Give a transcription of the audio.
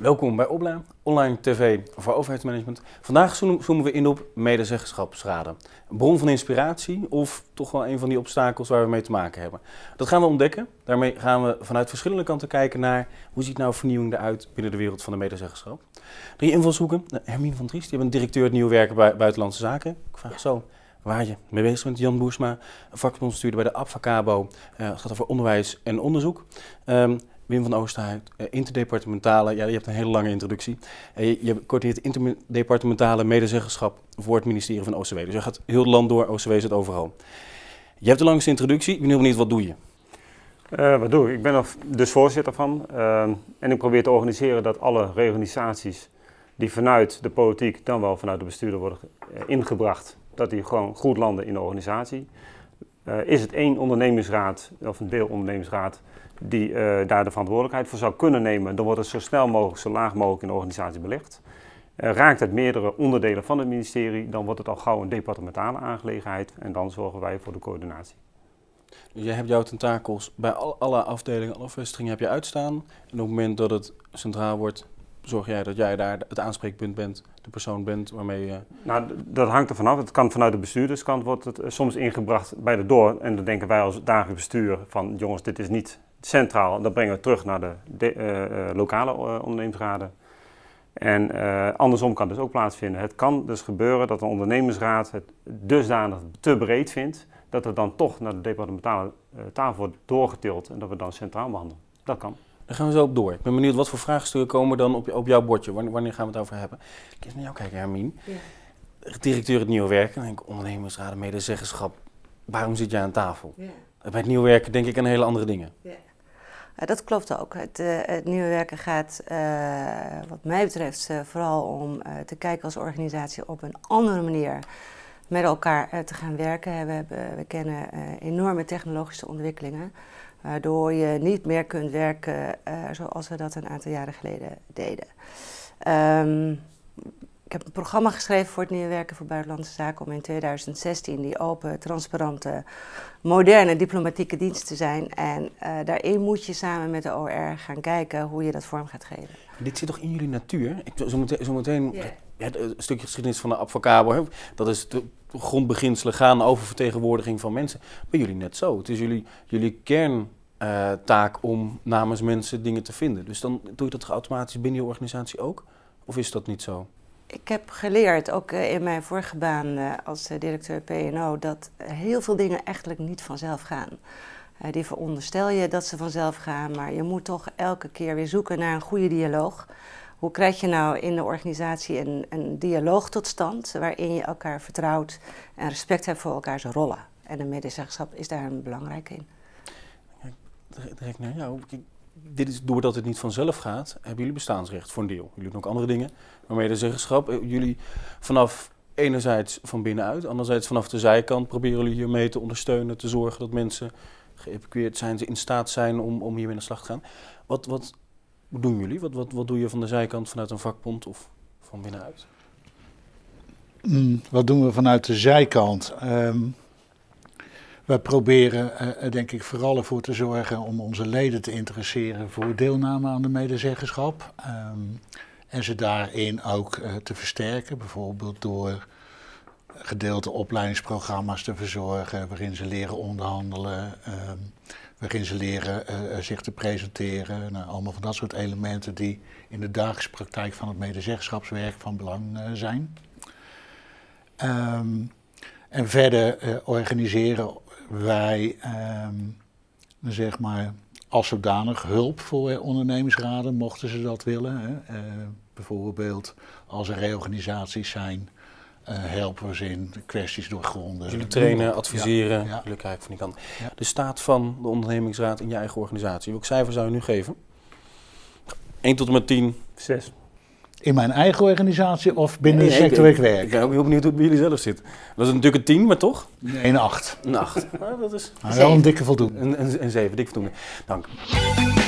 Welkom bij Opla, online tv voor overheidsmanagement. Vandaag zoomen we in op medezeggenschapsraden. Een bron van inspiratie of toch wel een van die obstakels waar we mee te maken hebben. Dat gaan we ontdekken. Daarmee gaan we vanuit verschillende kanten kijken naar hoe ziet nou vernieuwing eruit binnen de wereld van de medezeggenschap. Drie invalshoeken. Nou, Hermien van Triest, je bent directeur het Nieuw Werken bij Buitenlandse Zaken. Ik vraag zo waar je mee bezig bent. Jan Boersma, vakbondstuurder bij de Abfacabo. Uh, eh, het gaat over onderwijs en onderzoek. Ehm, Wim van Oosterhuid, eh, interdepartementale, ja, je hebt een hele lange introductie. Eh, je, je coördineert interdepartementale medezeggenschap voor het ministerie van OCW. Dus je gaat heel het land door, OCW zit overal. Je hebt de langste introductie, ik ben heel niet, wat doe je? Eh, wat doe ik? Ik ben er dus voorzitter van. en ik probeer te organiseren dat alle reorganisaties die vanuit de politiek, dan wel vanuit de bestuurder worden ingebracht, dat die gewoon goed landen in de organisatie. Eh, is het één ondernemingsraad of een deel ondernemingsraad die eh, daar de verantwoordelijkheid voor zou kunnen nemen, dan wordt het zo snel mogelijk, zo laag mogelijk in de organisatie belegd. Eh, raakt het meerdere onderdelen van het ministerie, dan wordt het al gauw een departementale aangelegenheid en dan zorgen wij voor de coördinatie. Dus jij hebt jouw tentakels bij al, alle afdelingen, alle vestigingen heb je uitstaan. En op het moment dat het centraal wordt, zorg jij dat jij daar het aanspreekpunt bent de persoon bent waarmee je... Nou, dat hangt er vanaf. Het kan vanuit de bestuurderskant wordt het eh, soms ingebracht bij de door. En dan denken wij als dagelijk bestuur van jongens, dit is niet centraal. Dan dat brengen we terug naar de, eh, eh, lokale ondernemingsraden. En andersom kan het dus ook plaatsvinden. Het kan dus gebeuren dat een ondernemersraad het dusdanig te breed vindt, dat het dan toch naar de departementale tafel wordt doorgetild en dat we dan centraal behandelen. Dat kan. Daar gaan we zo op door. Ik ben benieuwd wat voor vraagstukken komen dan op, op jouw bordje. Wanneer, gaan we het over hebben? Ik eens naar jou kijken, Hermine. Ja. Directeur het nieuwe werken. Dan denk ik, ondernemersraad medezeggenschap. Waarom zit jij aan tafel? Ja. Bij het nieuwe Werken denk ik aan hele andere dingen. Ja. dat klopt ook. Het, eh, nieuwe Werken gaat, eh, wat mij betreft, eh, vooral om te kijken als organisatie op een andere manier met elkaar te gaan werken. We, hebben, we kennen enorme technologische ontwikkelingen waardoor je niet meer kunt werken eh, zoals we dat een aantal jaren geleden deden. Ehm, ik heb een programma geschreven voor het nieuwe werken voor buitenlandse zaken om in 2016 die open, transparante, moderne diplomatieke dienst te zijn. En eh, daarin moet je samen met de OR gaan kijken hoe je dat vorm gaat geven. Dit zit toch in jullie natuur? Ik, zometeen, een eh, stukje geschiedenis van de advocabo, dat is de grondbeginselen gaan over vertegenwoordiging van mensen. Bij jullie net zo. Het is jullie, jullie kerntaak eh, om namens mensen dingen te vinden. Dus dan doe je dat automatisch binnen je organisatie ook? Of is dat niet zo? Ik heb geleerd, ook eh, in mijn vorige baan als directeur PNO, dat heel veel dingen eigenlijk niet vanzelf gaan. Die veronderstel je dat ze vanzelf gaan, maar je moet toch elke keer weer zoeken naar een goede dialoog hoe krijg je nou in de organisatie een, een dialoog tot stand waarin je elkaar vertrouwt en respect hebt voor elkaars rollen? En de medezeggenschap is daar een belangrijk in. Direct naar jou. Dit is, doordat het niet vanzelf gaat, hebben jullie bestaansrecht voor een deel. Jullie doen ook andere dingen. Maar medezeggenschap, eh, jullie vanaf enerzijds van binnenuit, anderzijds vanaf de zijkant proberen jullie hiermee te ondersteunen, te zorgen dat mensen geëvacueerd zijn, in staat zijn om, om hiermee aan de slag te gaan. Wat, wat hoe doen jullie? Wat, wat, wat doe je van de zijkant vanuit een vakbond of van binnenuit? Hmm, wat doen we vanuit de zijkant? Ehm, we proberen uh, denk ik vooral ervoor te zorgen om onze leden te interesseren voor deelname aan de medezeggenschap. Ehm, en ze daarin ook eh, te versterken, bijvoorbeeld door gedeelte opleidingsprogramma's te verzorgen, waarin ze leren onderhandelen, ehm, waarin ze leren eh, eh, zich te presenteren. Nou, allemaal van dat soort elementen die in de dagelijkse praktijk van het medezeggenschapswerk van belang eh, zijn. Ehm, en verder organiseren wij ehm, zeg maar als zodanig hulp voor ondernemingsraden, mochten ze dat willen. Hè. bijvoorbeeld als er reorganisaties zijn eh, helpen we ze in kwesties doorgronden. Jullie trainen, adviseren, ja, van die kant. De staat van de ondernemingsraad in je eigen organisatie. Welk cijfer zou je nu geven? 1 tot en met 10? 6. In mijn eigen organisatie of binnen de sector waar ik, werk? Ik ben ook heel benieuwd hoe het bij jullie zelf zit. Dat is natuurlijk een 10, maar toch? 1, 8. Een 8. Nou, wel een dikke voldoende. Een, 7, dikke voldoende. Dank.